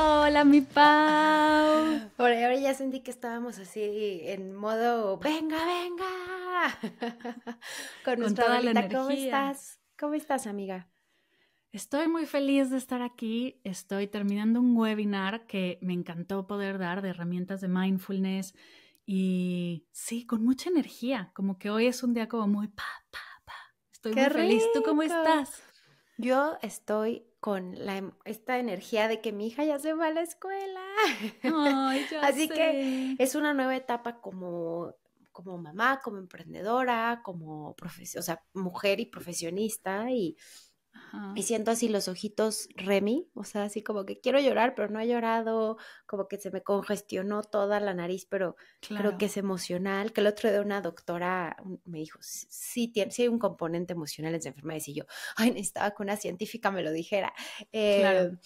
Hola, mi Pau. Por ahora ya sentí que estábamos así en modo, venga, venga. Con, toda la energía. ¿Cómo estás? ¿Cómo estás, amiga? Estoy muy feliz de estar aquí. Estoy terminando un webinar que me encantó poder dar de herramientas de mindfulness y sí, con mucha energía. Como que hoy es un día como muy pa, pa, pa. Estoy muy feliz. ¿Tú cómo estás? Yo estoy con la, em, esta energía de que mi hija ya se va a la escuela. Así que es una nueva etapa como, como mamá, como emprendedora, como o sea, mujer y profesionista y y siento así los ojitos Remi, o sea, así como que quiero llorar, pero no he llorado, como que se me congestionó toda la nariz, pero creo que es emocional. Que el otro día una doctora me dijo, sí, tiene, sí hay un componente emocional en esa enfermedad, y yo, ay, necesitaba que una científica me lo dijera. Em,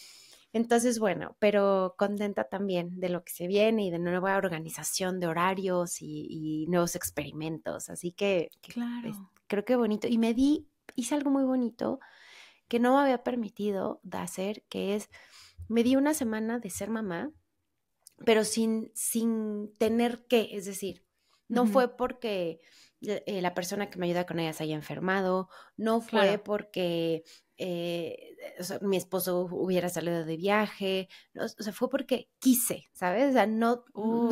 entonces, bueno, pero contenta también de lo que se viene y de nueva organización de horarios y, nuevos experimentos. Así que, pues, claro. creo que bonito. Y me di, hice algo muy bonito que no me había permitido de hacer, que es, me di una semana de ser mamá, pero sin, sin tener que, es decir, no fue porque eh, eh, la persona que me ayuda con ella se haya enfermado, no fue porque eh, mi esposo hubiera salido de viaje, o sea, fue porque quise, ¿sabes? O sea, no,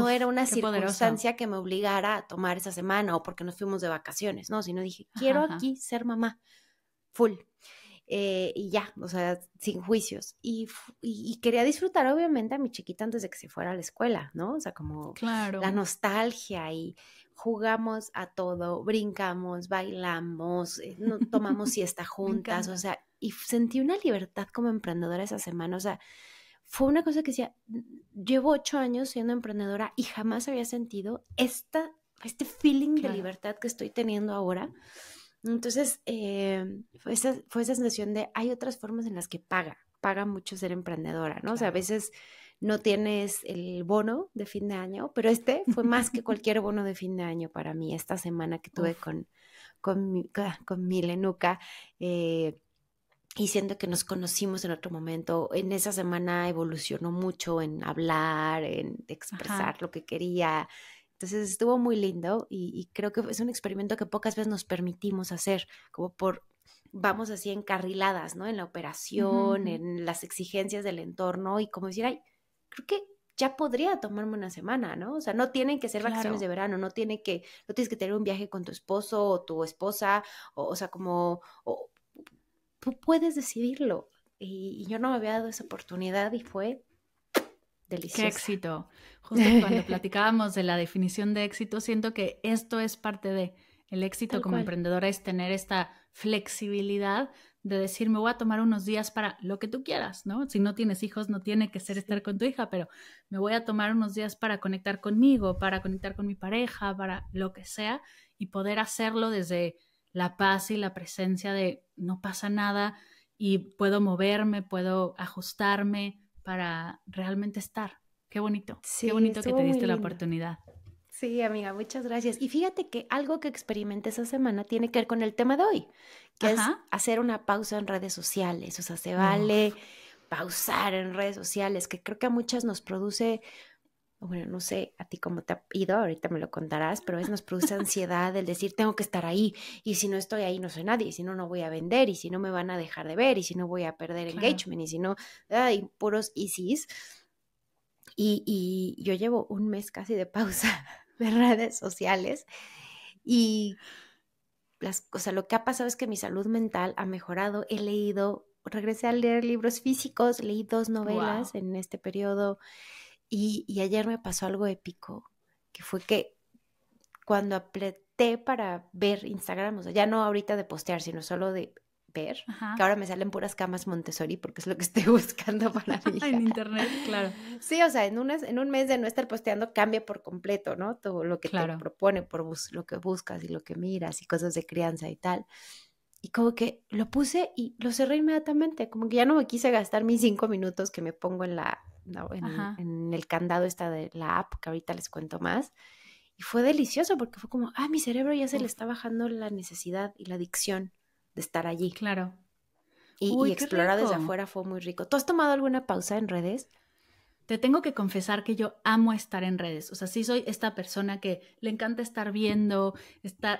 era una circunstancia que me obligara a tomar esa semana o porque nos fuimos de vacaciones, no, sino dije, quiero aquí ser mamá, full. Eh, y ya, o sea, sin juicios. Y, quería disfrutar, obviamente, a mi chiquita antes de que se fuera a la escuela, ¿no? O sea, como la nostalgia y jugamos a todo, brincamos, bailamos, eh, tomamos siesta juntas, o sea, y sentí una libertad como emprendedora esa semana, o sea, fue una cosa que decía, llevo ocho años siendo emprendedora y jamás había sentido esta, este feeling de libertad que estoy teniendo ahora. Entonces, em, fue, esa, fue sensación de hay otras formas en las que paga, paga mucho ser emprendedora, ¿no? O sea, a veces no tienes el bono de fin de año, pero este fue más que cualquier bono de fin de año para mí, esta semana que tuve con, con, mi, ah, con mi Lenuca. Eh, y siendo que nos conocimos en otro momento, en esa semana evolucionó mucho en hablar, en expresar lo que quería, entonces estuvo muy lindo y, creo que es un experimento que pocas veces nos permitimos hacer, como por vamos así encarriladas, ¿no? En la operación, en las exigencias del entorno y como decir, ay, creo que ya podría tomarme una semana, ¿no? O sea, no tienen que ser vacaciones de verano, no tiene que, no tienes que tener un viaje con tu esposo o tu esposa, o, sea, como, tú puedes decidirlo. y, yo no me había dado esa oportunidad y fue éxito. Justo cuando platicábamos de la definición de éxito, siento que esto es parte de el éxito como emprendedora es tener esta flexibilidad de decir, me voy a tomar unos días para lo que tú quieras, ¿no? Si no tienes hijos, no tiene que ser estar con tu hija, pero me voy a tomar unos días para conectar conmigo, para conectar con mi pareja, para lo que sea, y poder hacerlo desde la paz y la presencia de no pasa nada y puedo moverme, puedo ajustarme, para realmente estar. Qué bonito. Sí, qué bonito que te diste la oportunidad. Sí, amiga, muchas gracias. Y fíjate que algo que experimenté esa semana tiene que ver con el tema de hoy, que es hacer una pausa en redes sociales. O sea, se vale pausar en redes sociales, que creo que a muchas nos produce bueno, no sé a ti cómo te ha ido, ahorita me lo contarás, pero a veces nos produce ansiedad el decir, tengo que estar ahí, y si no estoy ahí no soy nadie, y si no, no voy a vender, y si no, me van a dejar de ver, y si no, voy a perder engagement, y si no, hay puros isis. Y, y yo llevo un mes casi de pausa de redes sociales y las, o lo que ha pasado es que mi salud mental ha mejorado, he leído, regresé a leer libros físicos, leí dos novelas en este periodo y, ayer me pasó algo épico, que fue que cuando apreté para ver Instagram, o sea, ya no ahorita de postear, sino solo de ver, que ahora me salen puras camas Montessori porque es lo que estoy buscando para mí. en internet, claro. Sí, o sea, en, en un mes de no estar posteando cambia por completo, ¿no? Todo lo que te propone, por lo que buscas y lo que miras y cosas de crianza y tal. Y como que lo puse y lo cerré inmediatamente, como que ya no me quise gastar mis cinco minutos que me pongo en la en, el candado esta de la app, que ahorita les cuento más. Y fue delicioso porque fue como, ah, mi cerebro ya se le está bajando la necesidad y la adicción de estar allí. Claro. Y, explorar desde afuera fue muy rico. ¿Tú has tomado alguna pausa en redes? Te tengo que confesar que yo amo estar en redes. O sea, sí soy esta persona que le encanta estar viendo,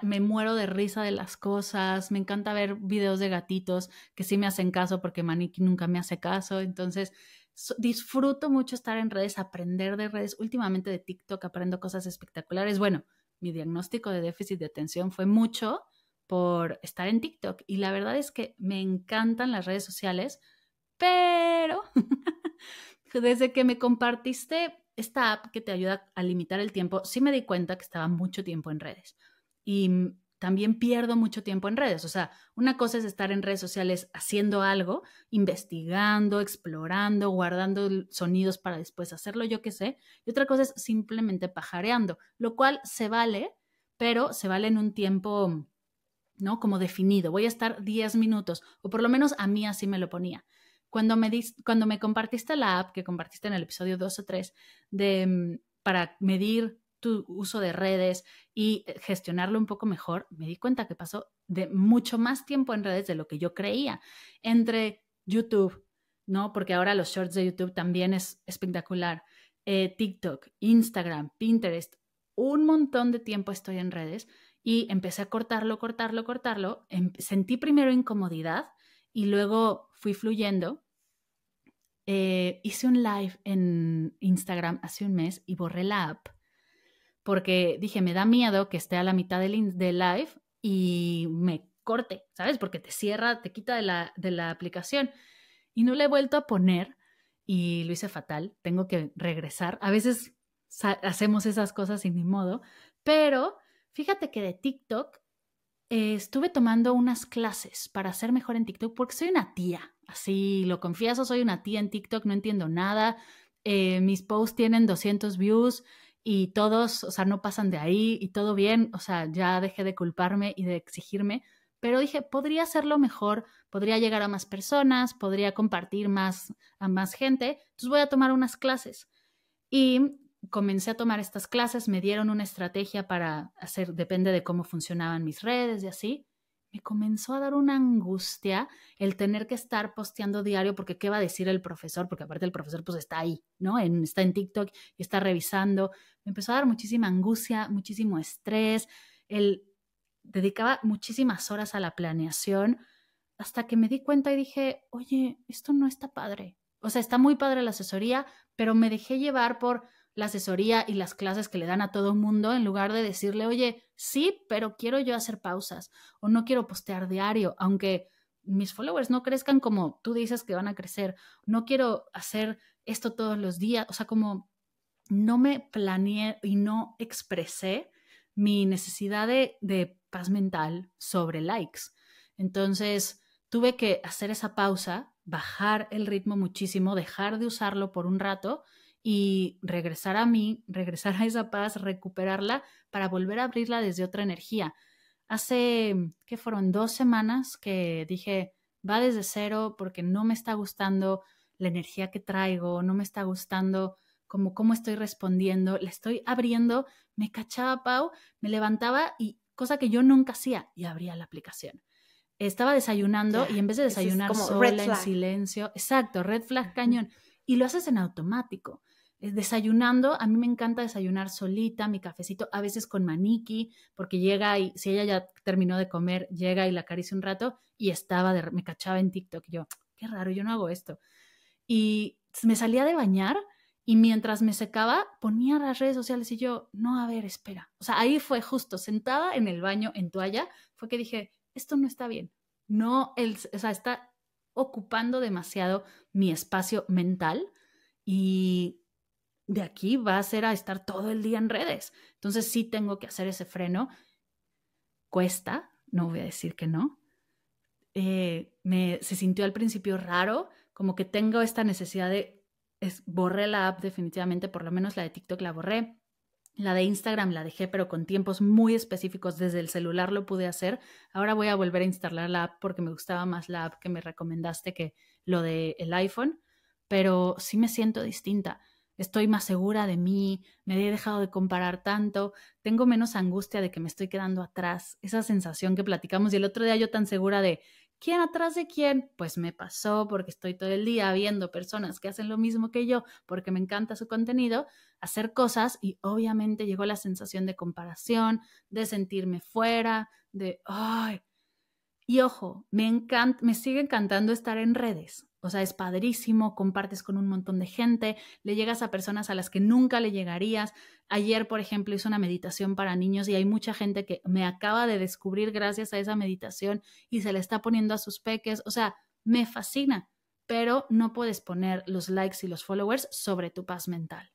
me muero de risa de las cosas, me encanta ver videos de gatitos que sí me hacen caso porque Maniki nunca me hace caso. Entonces, disfruto mucho estar en redes, aprender de redes. Últimamente de TikTok aprendo cosas espectaculares. Bueno, mi diagnóstico de déficit de atención fue mucho por estar en TikTok y la verdad es que me encantan las redes sociales, pero desde que me compartiste esta app que te ayuda a limitar el tiempo, sí me di cuenta que estaba mucho tiempo en redes. Y también pierdo mucho tiempo en redes. O sea, una cosa es estar en redes sociales haciendo algo, investigando, explorando, guardando sonidos para después hacerlo, yo qué sé. Y otra cosa es simplemente pajareando, lo cual se vale, pero se vale en un tiempo, ¿no? Como definido. Voy a estar 10 minutos, o por lo menos a mí así me lo ponía. Cuando me, cuando me compartiste la app que compartiste en el episodio 2 o 3 de, mm, para medir tu uso de redes y eh, gestionarlo un poco mejor, me di cuenta que pasó de mucho más tiempo en redes de lo que yo creía, entre YouTube, ¿no? Porque ahora los shorts de YouTube también es espectacular, eh, TikTok, Instagram, Pinterest, un montón de tiempo estoy en redes y empecé a cortarlo, cortarlo, cortarlo, em, sentí primero incomodidad y luego fui fluyendo eh, hice un live en Instagram hace un mes y borré la app porque dije, me da miedo que esté a la mitad del, live y me corte, ¿sabes? Porque te cierra, te quita de la, de la aplicación. Y no le he vuelto a poner y lo hice fatal, tengo que regresar. A veces hacemos esas cosas sin ni modo, pero fíjate que de TikTok eh, estuve tomando unas clases para ser mejor en TikTok porque soy una tía, así lo confieso, soy una tía en TikTok, no entiendo nada, eh, mis posts tienen 200 views y todos, o sea, no pasan de ahí y todo bien, o sea, ya dejé de culparme y de exigirme, pero dije, podría hacerlo mejor, podría llegar a más personas, podría compartir más a más gente, entonces voy a tomar unas clases. Y comencé a tomar estas clases, me dieron una estrategia para hacer, depende de cómo funcionaban mis redes y así, me comenzó a dar una angustia el tener que estar posteando diario porque qué va a decir el profesor, porque aparte el profesor pues está ahí, ¿no? En, está en TikTok y está revisando. Me empezó a dar muchísima angustia, muchísimo estrés, Él dedicaba muchísimas horas a la planeación hasta que me di cuenta y dije, oye, esto no está padre. O sea, está muy padre la asesoría, pero me dejé llevar por la asesoría y las clases que le dan a todo el mundo en lugar de decirle, oye, sí, pero quiero yo hacer pausas o no quiero postear diario, aunque mis followers no crezcan como tú dices que van a crecer, no quiero hacer esto todos los días, o sea, como no me planeé y no expresé mi necesidad de, paz mental sobre likes. Entonces, tuve que hacer esa pausa, bajar el ritmo muchísimo, dejar de usarlo por un rato y regresar a mí, regresar a esa paz, recuperarla para volver a abrirla desde otra energía. Hace, que fueron dos semanas que dije, va desde cero porque no me está gustando la energía que traigo, no me está gustando como cómo estoy respondiendo, le estoy abriendo, me cachaba Pau, me levantaba y cosa que yo nunca hacía y abría la aplicación. Estaba desayunando y en vez de desayunar sola en silencio, exacto, red flag cañón y lo haces en automático. Eh, desayunando, a mí me encanta desayunar solita, mi cafecito, a veces con Maniki, porque llega y si ella ya terminó de comer, llega y la acaricia un rato y estaba, me cachaba en TikTok, y yo, qué raro, yo no hago esto. Y me salía de bañar y mientras me secaba ponía las redes sociales y yo, no, a ver, espera. O sea, ahí fue justo, sentada en el baño en toalla, fue que dije, esto no está bien. No, el, o sea, está ocupando demasiado mi espacio mental y de aquí va a ser a estar todo el día en redes. Entonces sí tengo que hacer ese freno. Cuesta, no voy a decir que no. Eh, me, se sintió al principio raro, como que tengo esta necesidad de, es, borré la app definitivamente, por lo menos la de TikTok la borré. La de Instagram la dejé, pero con tiempos muy específicos. Desde el celular lo pude hacer. Ahora voy a volver a instalar la app porque me gustaba más la app que me recomendaste que lo del el iPhone. Pero sí me siento distinta estoy más segura de mí, me he dejado de comparar tanto, tengo menos angustia de que me estoy quedando atrás, esa sensación que platicamos y el otro día yo tan segura de quién atrás de quién, pues me pasó porque estoy todo el día viendo personas que hacen lo mismo que yo porque me encanta su contenido, hacer cosas y obviamente llegó la sensación de comparación, de sentirme fuera, de ay. Y ojo, me encanta, me sigue encantando estar en redes. O sea, es padrísimo, compartes con un montón de gente, le llegas a personas a las que nunca le llegarías. Ayer, por ejemplo, hice una meditación para niños y hay mucha gente que me acaba de descubrir gracias a esa meditación y se le está poniendo a sus peques. O sea, me fascina, pero no puedes poner los likes y los followers sobre tu paz mental.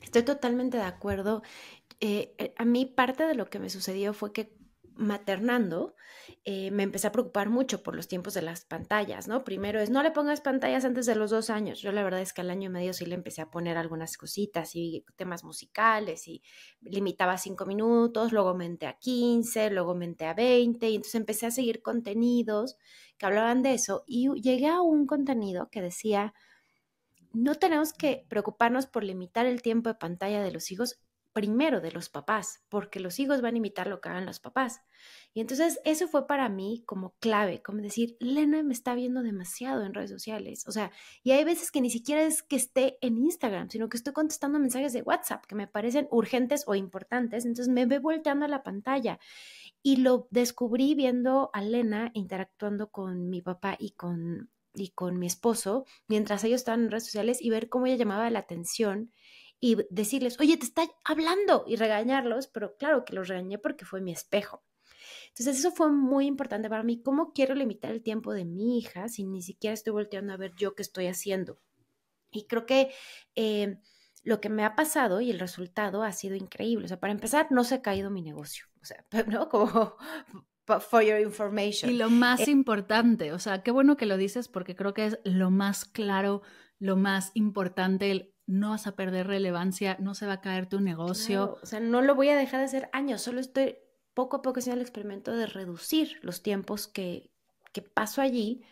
Estoy totalmente de acuerdo. Eh, eh, a mí parte de lo que me sucedió fue que maternando, eh, me empecé a preocupar mucho por los tiempos de las pantallas, ¿no? Primero es, no le pongas pantallas antes de los dos años. Yo la verdad es que al año y medio sí le empecé a poner algunas cositas y temas musicales y limitaba cinco minutos, luego aumenté a quince, luego aumenté a veinte. y entonces empecé a seguir contenidos que hablaban de eso y llegué a un contenido que decía, no tenemos que preocuparnos por limitar el tiempo de pantalla de los hijos primero de los papás, porque los hijos van a imitar lo que hagan los papás. Y entonces eso fue para mí como clave, como decir, Lena me está viendo demasiado en redes sociales. O sea, y hay veces que ni siquiera es que esté en Instagram, sino que estoy contestando mensajes de WhatsApp que me parecen urgentes o importantes. Entonces me ve volteando a la pantalla. Y lo descubrí viendo a Lena interactuando con mi papá y con, y con mi esposo mientras ellos estaban en redes sociales y ver cómo ella llamaba la atención y decirles, oye, te está hablando y regañarlos, pero claro que los regañé porque fue mi espejo. Entonces eso fue muy importante para mí, cómo quiero limitar el tiempo de mi hija si ni siquiera estoy volteando a ver yo qué estoy haciendo. Y creo que eh, lo que me ha pasado y el resultado ha sido increíble. O sea, para empezar, no se ha caído mi negocio. O sea, ¿no? Como for your information. Y lo más eh importante, o sea, qué bueno que lo dices porque creo que es lo más claro, lo más importante, el no vas a perder relevancia, no se va a caer tu negocio. o sea, no lo voy a dejar de hacer años, solo estoy poco a poco haciendo el experimento de reducir los tiempos que, paso allí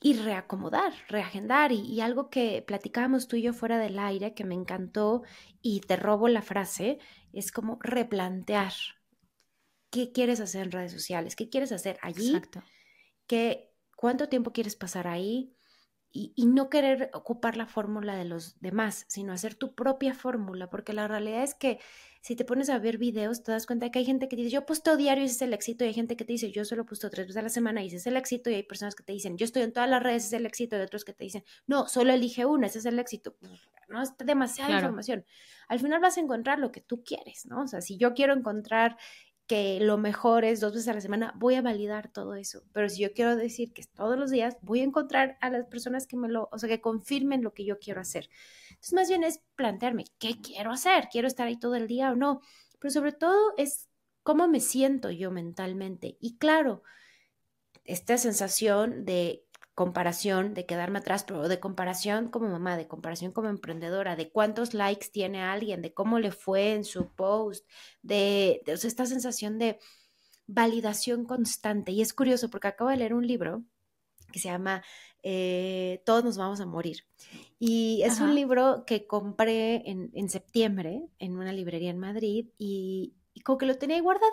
y reacomodar, reagendar. Y, algo que platicábamos tú y yo fuera del aire, que me encantó y te robo la frase, es como replantear qué quieres hacer en redes sociales, qué quieres hacer allí, cuánto tiempo quieres pasar ahí, y, no querer ocupar la fórmula de los demás, sino hacer tu propia fórmula, porque la realidad es que si te pones a ver videos, te das cuenta que hay gente que dice, yo posteo diario y ese es el éxito, y hay gente que te dice, yo solo posteo tres veces a la semana y ese es el éxito, y hay personas que te dicen, yo estoy en todas las redes, ese es el éxito, y otros que te dicen, no, solo elige una, ese es el éxito. Pues, no, es demasiada información. Al final vas a encontrar lo que tú quieres, ¿no? O sea, si yo quiero encontrar que lo mejor es dos veces a la semana, voy a validar todo eso. Pero si yo quiero decir que todos los días voy a encontrar a las personas que me lo, o sea, que confirmen lo que yo quiero hacer. Entonces, más bien es plantearme, ¿qué quiero hacer? ¿Quiero estar ahí todo el día o no? Pero sobre todo es cómo me siento yo mentalmente. Y claro, esta sensación de comparación, de quedarme atrás, pero de comparación como mamá, de comparación como emprendedora, de cuántos likes tiene alguien, de cómo le fue en su post, de, esta sensación de validación constante. Y es curioso porque acabo de leer un libro que se llama eh, Todos nos vamos a morir. Y es un libro que compré en, septiembre en una librería en Madrid y, y como que lo tenía ahí guardado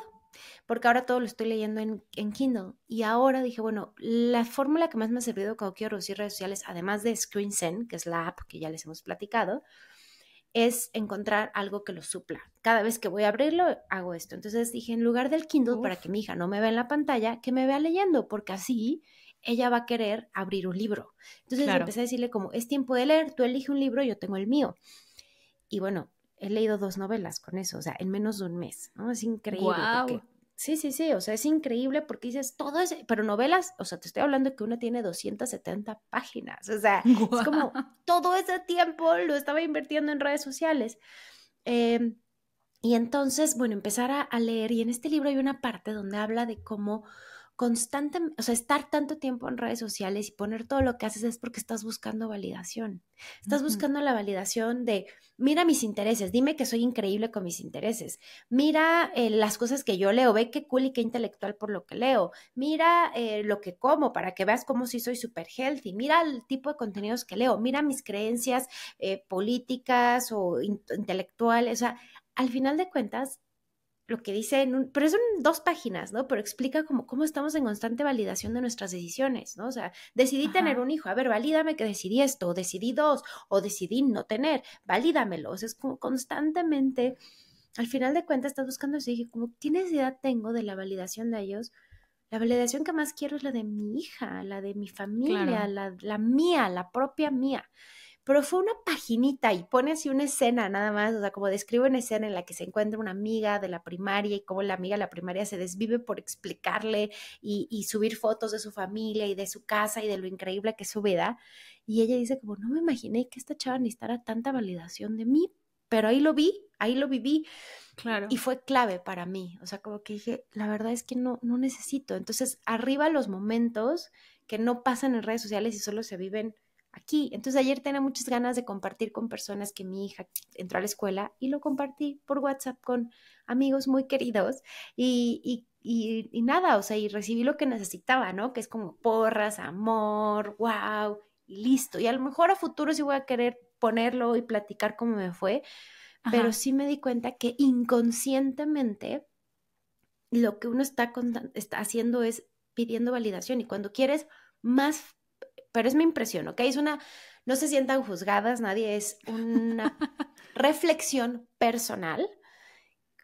porque ahora todo lo estoy leyendo en, Kindle. Y ahora dije, bueno, la fórmula que más me ha servido cuando quiero reducir redes sociales, además de ScreenSend, que es la app que ya les hemos platicado, es encontrar algo que lo supla. Cada vez que voy a abrirlo, hago esto. Entonces dije, en lugar del Kindle, para que mi hija no me vea en la pantalla, que me vea leyendo, porque así ella va a querer abrir un libro. Entonces empecé a decirle como, es tiempo de leer, tú elige un libro, yo tengo el mío. Y bueno, he leído dos novelas con eso, o sea, en menos de un mes, ¿no? Es increíble. sí, sí, sí, o sea, es increíble porque dices todo ese, pero novelas, o sea, te estoy hablando que una tiene 270 páginas, o sea, es como todo ese tiempo lo estaba invirtiendo en redes sociales. Em, y entonces, bueno, empezar a leer y en este libro hay una parte donde habla de cómo constantemente, o sea, estar tanto tiempo en redes sociales y poner todo lo que haces es porque estás buscando validación. Estás buscando la validación de, mira mis intereses, dime que soy increíble con mis intereses, mira eh, las cosas que yo leo, ve qué cool y qué intelectual por lo que leo, mira eh, lo que como para que veas cómo si soy super healthy, mira el tipo de contenidos que leo, mira mis creencias eh, políticas o intelectuales, o sea, al final de cuentas lo que dice, en un, pero son dos páginas, ¿no? Pero explica como cómo estamos en constante validación de nuestras decisiones, ¿no? O sea, decidí tener un hijo, a ver, valídame que decidí esto, o decidí dos, o decidí no tener, valídamelo, o sea, es como constantemente, al final de cuentas estás buscando ese como, ¿qué necesidad tengo de la validación de ellos? La validación que más quiero es la de mi hija, la de mi familia, la, la mía, la propia mía pero fue una paginita y pone así una escena nada más, o sea, como describe una escena en la que se encuentra una amiga de la primaria y cómo la amiga de la primaria se desvive por explicarle y, subir fotos de su familia y de su casa y de lo increíble que es su vida. Y ella dice como, no me imaginé que esta chava necesitara tanta validación de mí, pero ahí lo vi, ahí lo viví. Claro. Y fue clave para mí. O sea, como que dije, la verdad es que no, no necesito. Entonces, arriba los momentos que no pasan en redes sociales y solo se viven aquí. Entonces ayer tenía muchas ganas de compartir con personas que mi hija entró a la escuela y lo compartí por WhatsApp con amigos muy queridos y, nada, o sea, y recibí lo que necesitaba, ¿no? Que es como porras, amor, wow, listo. Y a lo mejor a futuro sí voy a querer ponerlo y platicar cómo me fue, pero sí me di cuenta que inconscientemente lo que uno está haciendo es pidiendo validación y cuando quieres más pero es mi impresión, ¿ok? Es una, no se sientan juzgadas, nadie es una reflexión personal.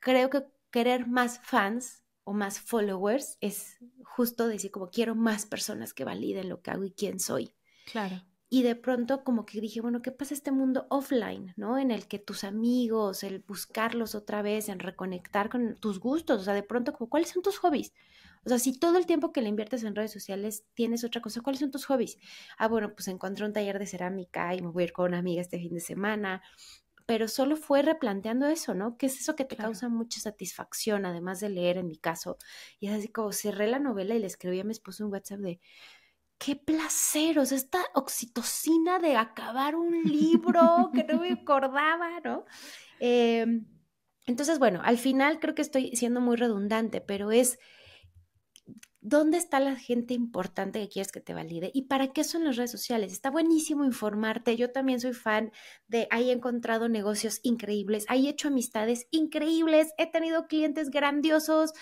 Creo que querer más fans o más followers es justo decir como quiero más personas que validen lo que hago y quién soy. Claro. Y de pronto como que dije, bueno, ¿qué pasa este mundo offline, no? En el que tus amigos, el buscarlos otra vez, en reconectar con tus gustos, o sea, de pronto como, ¿cuáles son tus hobbies? O sea, si todo el tiempo que le inviertes en redes sociales tienes otra cosa, ¿cuáles son tus hobbies? Ah, bueno, pues encontré un taller de cerámica y me voy a ir con una amiga este fin de semana. Pero solo fue replanteando eso, ¿no? ¿Qué es eso que te causa mucha satisfacción, además de leer en mi caso? Y así como cerré la novela y le escribí a mi esposo un WhatsApp de, qué placer, o sea, esta oxitocina de acabar un libro que no me acordaba, ¿no? Em, entonces, bueno, al final creo que estoy siendo muy redundante, pero es ¿Dónde está la gente importante que quieres que te valide? ¿Y para qué son las redes sociales? Está buenísimo informarte. Yo también soy fan de ahí he encontrado negocios increíbles, ahí he hecho amistades increíbles, he tenido clientes grandiosos.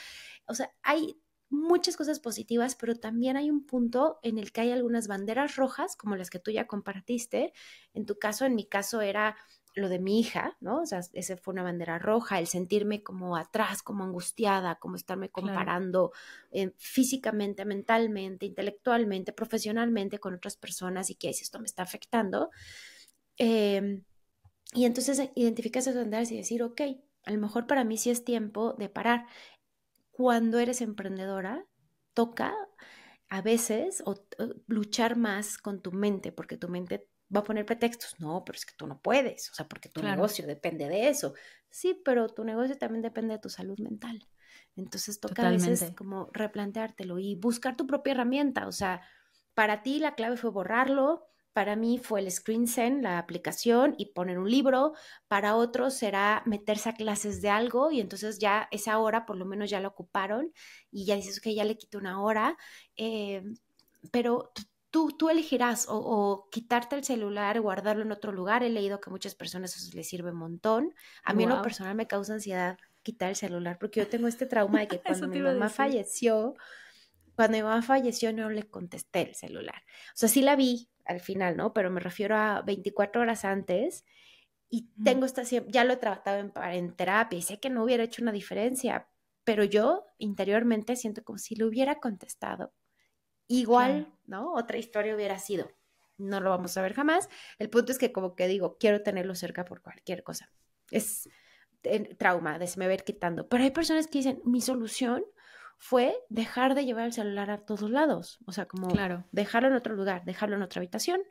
O sea, hay muchas cosas positivas, pero también hay un punto en el que hay algunas banderas rojas, como las que tú ya compartiste. En tu caso, en mi caso era lo de mi hija, ¿no? O sea, esa fue una bandera roja, el sentirme como atrás, como angustiada, como estarme comparando eh, físicamente, mentalmente, intelectualmente, profesionalmente con otras personas y que es esto me está afectando. Em, y entonces eh, identificas esas banderas y decir, ok, a lo mejor para mí sí es tiempo de parar. Cuando eres emprendedora, toca a veces luchar más con tu mente, porque tu mente va a poner pretextos. No, pero es que tú no puedes, o sea, porque tu negocio depende de eso. Sí, pero tu negocio también depende de tu salud mental. Entonces toca a veces como replanteártelo y buscar tu propia herramienta. O sea, para ti la clave fue borrarlo, para mí fue el screen ScreenSend, la aplicación, y poner un libro. Para otros será meterse a clases de algo y entonces ya esa hora por lo menos ya la ocuparon y ya dices que ya le quito una hora. Eh, pero pero Tú, elegirás o, quitarte el celular, guardarlo en otro lugar. He leído que a muchas personas eso les sirve un montón. A mí en lo personal me causa ansiedad quitar el celular porque yo tengo este trauma de que cuando mi mamá falleció, cuando mi mamá falleció no le contesté el celular. O sea, sí la vi al final, ¿no? Pero me refiero a 24 horas antes y tengo esta, ya lo he tratado en, en, terapia y sé que no hubiera hecho una diferencia, pero yo interiormente siento como si lo hubiera contestado, Igual, ¿no? Otra historia hubiera sido. No lo vamos a ver jamás. El punto es que como que digo, quiero tenerlo cerca por cualquier cosa. Es eh, trauma de se me ver quitando. Pero hay personas que dicen, mi solución fue dejar de llevar el celular a todos lados. O sea, como claro. dejarlo en otro lugar, dejarlo en otra habitación,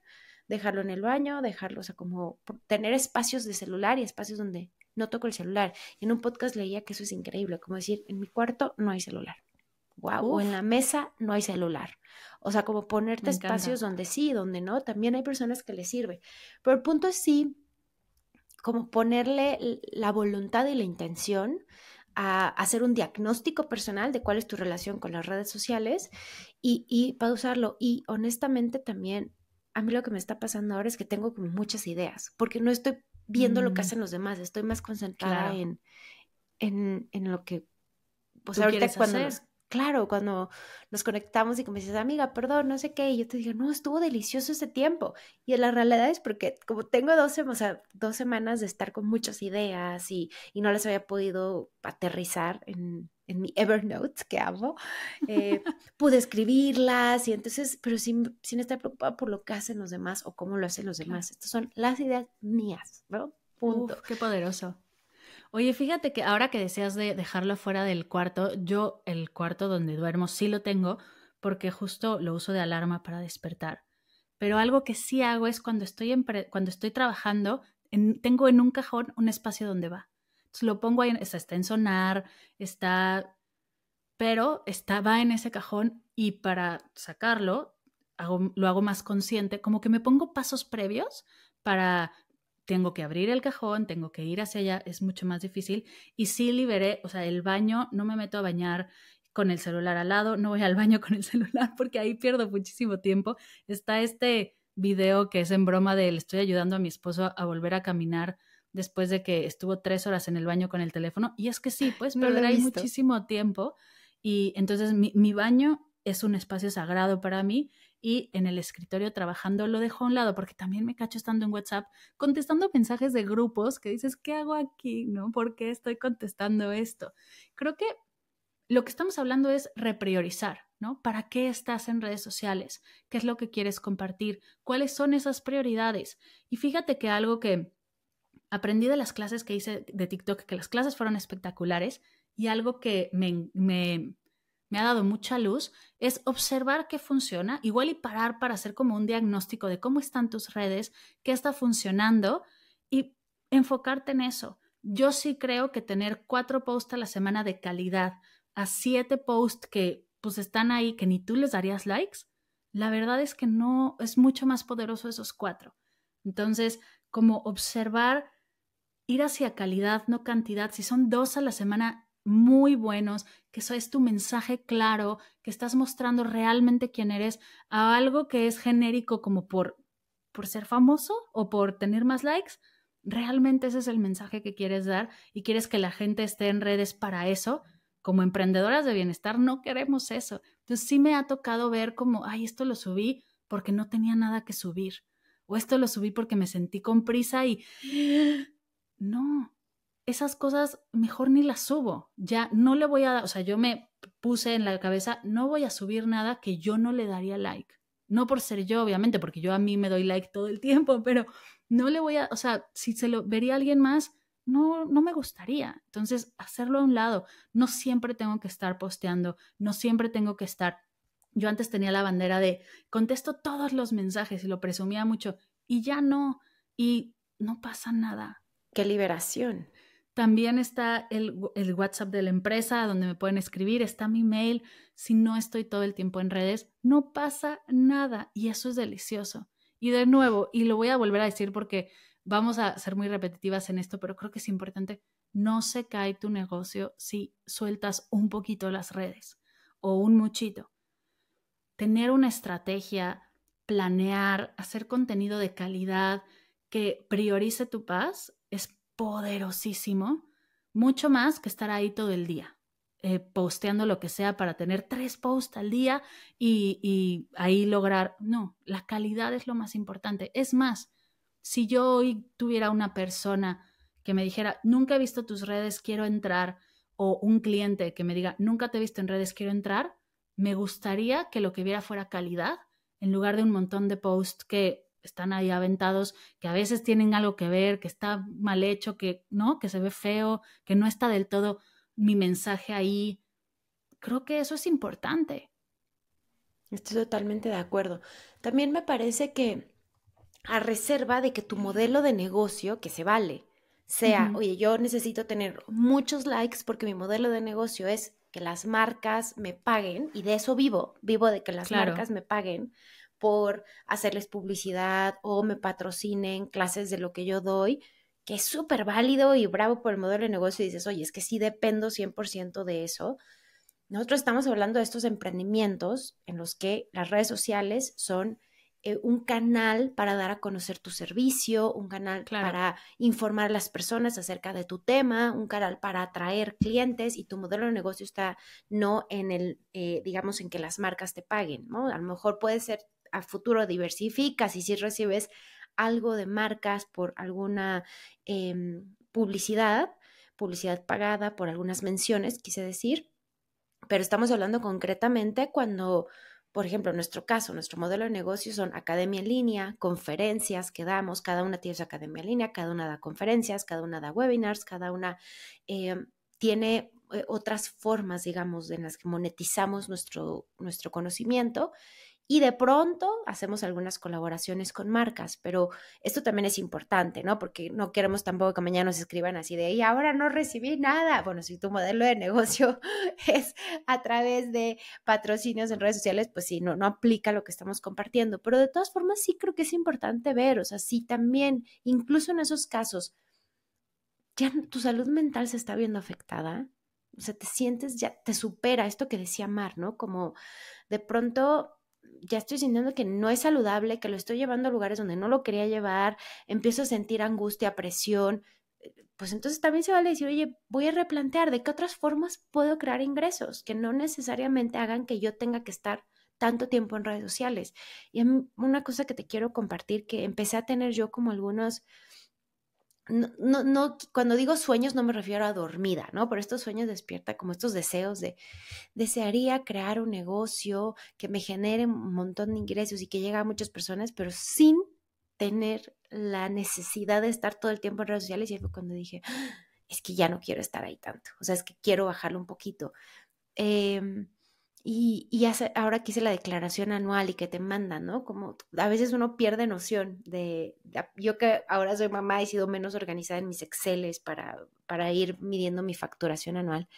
dejarlo en el baño, dejarlo, o sea, como tener espacios de celular y espacios donde no toco el celular. en un podcast leía que eso es increíble, como decir, en mi cuarto no hay celular wow, o en la mesa no hay celular. O sea, como ponerte espacios donde sí, donde no. También hay personas que le sirve. Pero el punto es sí, como ponerle la voluntad y la intención a hacer un diagnóstico personal de cuál es tu relación con las redes sociales y, y usarlo. Y honestamente también, a mí lo que me está pasando ahora es que tengo muchas ideas, porque no estoy viendo lo que mm. hacen los demás, estoy más concentrada en, en, lo que... Pues ahorita cuando hacer? claro, cuando nos conectamos y como dices, amiga, perdón, no sé qué, y yo te digo, no, estuvo delicioso ese tiempo. Y la realidad es porque como tengo dos, dos semanas de estar con muchas ideas y, no las había podido aterrizar en, mi Evernote que amo, eh, pude escribirlas y entonces, pero sin, estar preocupada por lo que hacen los demás o cómo lo hacen los demás. Estas son las ideas mías, ¿no? Punto. qué poderoso. Oye, fíjate que ahora que deseas de dejarlo fuera del cuarto, yo el cuarto donde duermo sí lo tengo porque justo lo uso de alarma para despertar. Pero algo que sí hago es cuando estoy, cuando estoy trabajando, tengo en un cajón un espacio donde va. Entonces lo pongo ahí, está, en sonar, está, pero está, va en ese cajón y para sacarlo lo hago más consciente, como que me pongo pasos previos para tengo que abrir el cajón, tengo que ir hacia allá, es mucho más difícil. Y sí liberé, o sea, el baño, no me meto a bañar con el celular al lado, no voy al baño con el celular porque ahí pierdo muchísimo tiempo. Está este video que es en broma de estoy ayudando a mi esposo a volver a caminar después de que estuvo tres horas en el baño con el teléfono. Y es que sí, pues perder muchísimo tiempo. Y entonces mi baño es un espacio sagrado para mí y en el escritorio trabajando lo dejo a un lado, porque también me cacho estando en WhatsApp contestando mensajes de grupos que dices, ¿qué hago aquí? ¿No? ¿Por qué estoy contestando esto? Creo que lo que estamos hablando es repriorizar, ¿no? ¿Para qué estás en redes sociales? ¿Qué es lo que quieres compartir? ¿Cuáles son esas prioridades? Y fíjate que algo que aprendí de las clases que hice de TikTok, que las clases fueron espectaculares, y algo que me me ha dado mucha luz, es observar qué funciona, igual y parar para hacer como un diagnóstico de cómo están tus redes, qué está funcionando y enfocarte en eso. Yo sí creo que tener cuatro posts a la semana de calidad a siete posts que pues están ahí que ni tú les darías likes, la verdad es que no es mucho más poderoso esos cuatro. Entonces, como observar, ir hacia calidad, no cantidad. Si son dos a la semana, muy buenos, que eso es tu mensaje claro, que estás mostrando realmente quién eres, a algo que es genérico como por, por ser famoso o por tener más likes. Realmente ese es el mensaje que quieres dar y quieres que la gente esté en redes para eso. Como emprendedoras de bienestar no queremos eso. Entonces sí me ha tocado ver como, ay, esto lo subí porque no tenía nada que subir. O esto lo subí porque me sentí con prisa y... No, esas cosas mejor ni las subo. Ya no le voy a, dar, o sea, yo me puse en la cabeza, no voy a subir nada que yo no le daría like. No por ser yo, obviamente, porque yo a mí me doy like todo el tiempo, pero no le voy a, o sea, si se lo vería alguien más, no, no me gustaría. Entonces, hacerlo a un lado. No siempre tengo que estar posteando, no siempre tengo que estar. Yo antes tenía la bandera de contesto todos los mensajes y lo presumía mucho y ya no, y no pasa nada. Qué liberación. También está el, WhatsApp de la empresa donde me pueden escribir, está mi mail. Si no estoy todo el tiempo en redes, no pasa nada y eso es delicioso. Y de nuevo, y lo voy a volver a decir porque vamos a ser muy repetitivas en esto, pero creo que es importante, no se cae tu negocio si sueltas un poquito las redes o un muchito. Tener una estrategia, planear, hacer contenido de calidad que priorice tu paz es poderosísimo, mucho más que estar ahí todo el día, eh, posteando lo que sea para tener tres posts al día y ahí lograr, no, la calidad es lo más importante. Es más, si yo hoy tuviera una persona que me dijera, nunca he visto tus redes, quiero entrar, o un cliente que me diga, nunca te he visto en redes, quiero entrar, me gustaría que lo que viera fuera calidad en lugar de un montón de posts que están ahí aventados, que a veces tienen algo que ver, que está mal hecho, que no, que se ve feo, que no está del todo mi mensaje ahí. Creo que eso es importante. Estoy totalmente de acuerdo. También me parece que a reserva de que tu modelo de negocio, que se vale, sea, oye, yo necesito tener muchos likes porque mi modelo de negocio es que las marcas me paguen y de eso vivo, vivo de que las marcas me paguen por hacerles publicidad o me patrocinen clases de lo que yo doy, que es súper válido y bravo por el modelo de negocio y dices, oye, es que sí dependo 100% de eso. Nosotros estamos hablando de estos emprendimientos en los que las redes sociales son eh, un canal para dar a conocer tu servicio, un canal para informar a las personas acerca de tu tema, un canal para atraer clientes y tu modelo de negocio está no en el, eh, digamos, en que las marcas te paguen, ¿no? A lo mejor puede ser a futuro diversificas y si recibes algo de marcas por alguna em, publicidad, publicidad pagada, por algunas menciones, quise decir, pero estamos hablando concretamente cuando, por ejemplo, en nuestro caso, nuestro modelo de negocio son academia en línea, conferencias que damos, cada una tiene su academia en línea, cada una da conferencias, cada una da webinars, cada una em, tiene eh, otras formas, digamos, en las que monetizamos nuestro, nuestro conocimiento y de pronto hacemos algunas colaboraciones con marcas, pero esto también es importante, ¿no? Porque no queremos tampoco que mañana nos escriban así de, y ahora no recibí nada. Bueno, si tu modelo de negocio es a través de patrocinios en redes sociales, pues sí, no, no aplica lo que estamos compartiendo. Pero de todas formas, sí creo que es importante ver, o sea, sí también, incluso en esos casos, ya tu salud mental se está viendo afectada. O sea, te sientes, ya te supera esto que decía Mar, ¿no? Como de pronto ya estoy sintiendo que no es saludable, que lo estoy llevando a lugares donde no lo quería llevar, empiezo a sentir angustia, presión, eh, pues entonces también se vale decir, oye, voy a replantear de qué otras formas puedo crear ingresos que no necesariamente hagan que yo tenga que estar tanto tiempo en redes sociales. Y una cosa que te quiero compartir que empecé a tener yo como algunos no, no, cuando digo sueños no me refiero a dormida, ¿no? Pero estos sueños despierta como estos deseos de, desearía crear un negocio que me genere un montón de ingresos y que llegue a muchas personas, pero sin tener la necesidad de estar todo el tiempo en redes sociales. Y cuando dije, ah, es que ya no quiero estar ahí tanto, o sea, es que quiero bajarlo un poquito. Eh, y, y ahora que hice la declaración anual y que te mandan, ¿no? Como a veces uno pierde noción de, yo que ahora soy mamá he sido menos organizada en mis Exceles para, para ir midiendo mi facturación anual.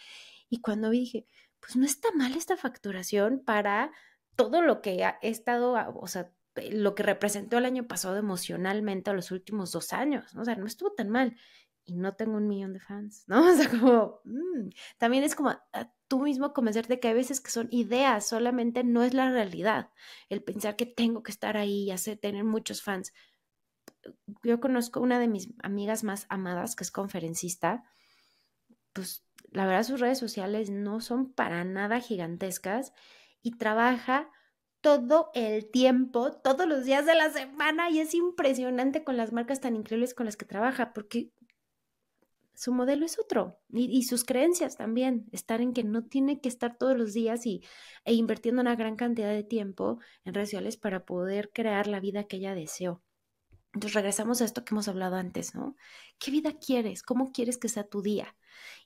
Y cuando vi dije, pues no está mal esta facturación para todo lo que he estado, o sea, lo que representó el año pasado emocionalmente a los últimos dos años, ¿no? o sea, no estuvo tan mal y no tengo un millón de fans, ¿no? O sea, como, mm. también es como ah, tú mismo convencerte que hay veces que son ideas, solamente no es la realidad. El pensar que tengo que estar ahí y hacer, tener muchos fans. Yo conozco una de mis amigas más amadas, que es conferencista, pues la verdad sus redes sociales no son para nada gigantescas y trabaja todo el tiempo, todos los días de la semana y es impresionante con las marcas tan increíbles con las que trabaja, porque su modelo es otro y, sus creencias también, estar en que no tiene que estar todos los días y, e invirtiendo una gran cantidad de tiempo en redes sociales para poder crear la vida que ella deseó. Entonces regresamos a esto que hemos hablado antes, ¿no? ¿Qué vida quieres? ¿Cómo quieres que sea tu día?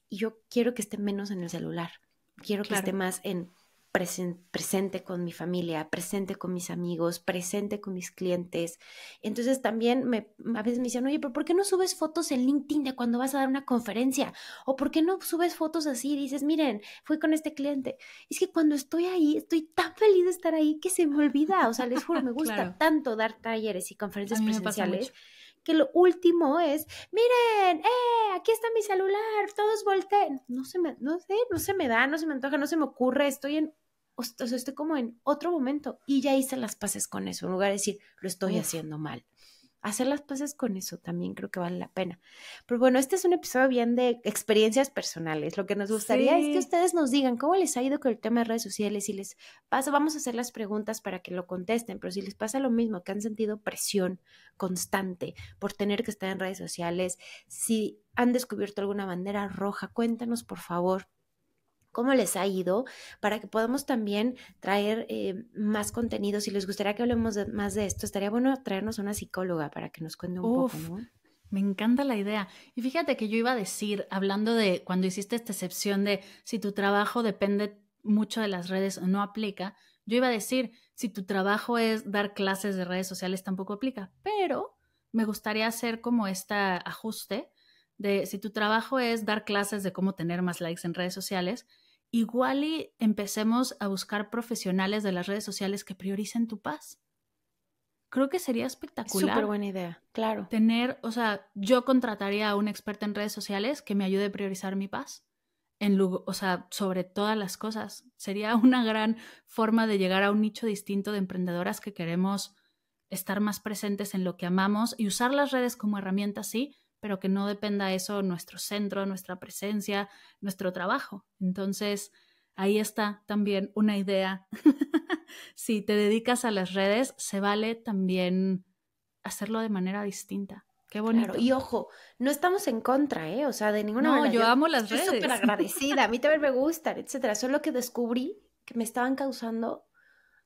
Y yo quiero que esté menos en el celular, quiero que esté más en presente con mi familia, presente con mis amigos, presente con mis clientes. Entonces también me, a veces me dicen, oye, pero ¿por qué no subes fotos en LinkedIn de cuando vas a dar una conferencia? ¿O por qué no subes fotos así? Y dices, miren, fui con este cliente. Es que cuando estoy ahí, estoy tan feliz de estar ahí que se me olvida. O sea, les juro, me gusta tanto dar talleres y conferencias presenciales que lo último es, miren, eh, aquí está mi celular, todos volteen. No se me, no sé, no se me da, no se me antoja, no se me ocurre, estoy en o sea, estoy como en otro momento y ya hice las paces con eso, en lugar de decir, lo estoy haciendo mal. Hacer las paces con eso también creo que vale la pena. Pero bueno, este es un episodio bien de experiencias personales. Lo que nos gustaría es que ustedes nos digan cómo les ha ido con el tema de redes sociales. Si les pasa, vamos a hacer las preguntas para que lo contesten, pero si les pasa lo mismo, que han sentido presión constante por tener que estar en redes sociales, si han descubierto alguna bandera roja, cuéntanos por favor cómo les ha ido, para que podamos también traer eh, más contenido. Si les gustaría que hablemos más de esto, estaría bueno traernos una psicóloga para que nos cuente un poco, Me encanta la idea. Y fíjate que yo iba a decir, hablando de cuando hiciste esta excepción de si tu trabajo depende mucho de las redes o no aplica, yo iba a decir, si tu trabajo es dar clases de redes sociales tampoco aplica, pero me gustaría hacer como este ajuste si tu trabajo es dar clases de cómo tener más likes en redes sociales, igual y empecemos a buscar profesionales de las redes sociales que prioricen tu paz. Creo que sería espectacular. Súper buena idea, claro. Tener, o sea, yo contrataría a un experto en redes sociales que me ayude a priorizar mi paz. En, o sea, sobre todas las cosas. Sería una gran forma de llegar a un nicho distinto de emprendedoras que queremos estar más presentes en lo que amamos y usar las redes como herramienta, sí, pero que no dependa eso nuestro centro, nuestra presencia, nuestro trabajo. Entonces, ahí está también una idea. si te dedicas a las redes, se vale también hacerlo de manera distinta. Qué bonito. y ojo, no estamos en contra, ¿eh? O sea, de ninguna manera. No, yo, amo las redes. Estoy agradecida, a mí también me gustan, etcétera. Solo que descubrí que me estaban causando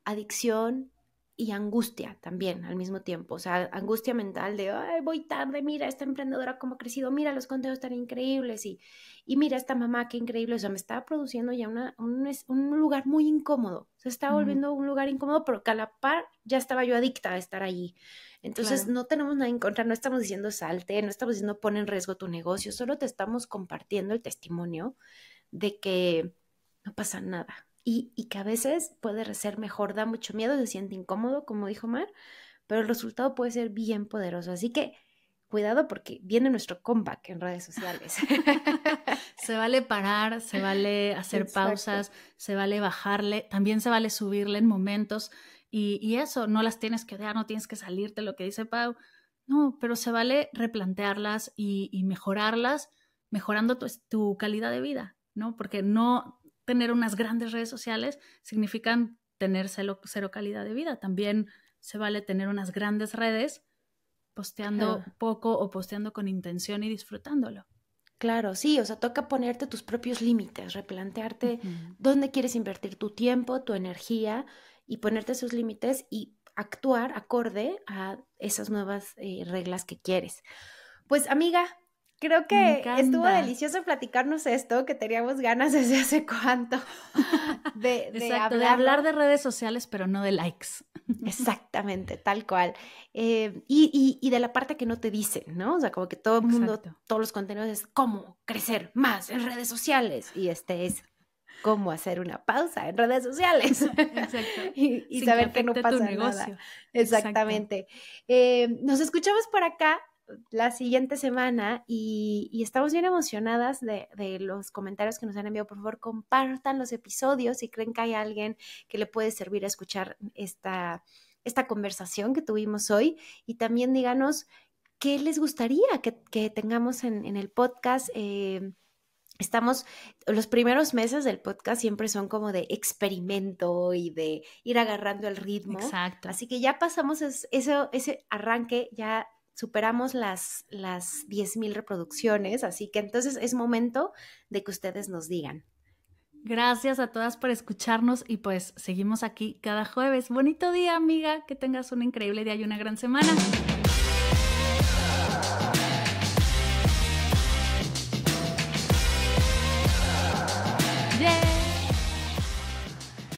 adicción, y angustia también al mismo tiempo, o sea, angustia mental de, ay, voy tarde, mira esta emprendedora cómo ha crecido, mira los contenidos tan increíbles y, y mira esta mamá qué increíble, o sea, me estaba produciendo ya una, un, lugar muy incómodo, se estaba volviendo un lugar incómodo, pero que a la par ya estaba yo adicta a estar allí. Entonces, no tenemos nada en contra, no estamos diciendo salte, no estamos diciendo pon en riesgo tu negocio, solo te estamos compartiendo el testimonio de que no pasa nada, y, que a veces puede ser mejor, da mucho miedo, se siente incómodo, como dijo Mar, pero el resultado puede ser bien poderoso. Así que cuidado porque viene nuestro comeback en redes sociales. se vale parar, se vale hacer pausas, se vale bajarle, también se vale subirle en momentos y, eso, no las tienes que dar, no tienes que salirte lo que dice Pau. No, pero se vale replantearlas y, mejorarlas, mejorando tu calidad de vida, ¿no? Porque no tener unas grandes redes sociales significan tener cero, calidad de vida. También se vale tener unas grandes redes posteando poco o posteando con intención y disfrutándolo. Claro, sí, o sea, toca ponerte tus propios límites, replantearte dónde quieres invertir tu tiempo, tu energía y ponerte esos límites y actuar acorde a esas nuevas eh, reglas que quieres. Pues amiga, Creo que estuvo delicioso platicarnos esto, que teníamos ganas desde hace cuánto de, de, hablar de redes sociales, pero no de likes. Exactamente, tal cual. Eh, y, de la parte que no te dicen, ¿no? O sea, como que todo el mundo, todos los contenidos es cómo crecer más en redes sociales. Y este es cómo hacer una pausa en redes sociales Exacto. y, saber que, no pasa nada. Exactamente. Eh, nos escuchamos por acá la siguiente semana y, estamos bien emocionadas de, los comentarios que nos han enviado. Por favor, compartan los episodios si creen que hay alguien que le puede servir a escuchar esta, esta conversación que tuvimos hoy. Y también díganos qué les gustaría que, tengamos en, el podcast. Eh, estamos, los primeros meses del podcast siempre son como de experimento y de ir agarrando el ritmo. Exacto. Así que ya pasamos ese arranque, ya superamos las, las 10.000 reproducciones, así que entonces es momento de que ustedes nos digan. Gracias a todas por escucharnos y pues seguimos aquí cada jueves. Bonito día, amiga, que tengas un increíble día y una gran semana.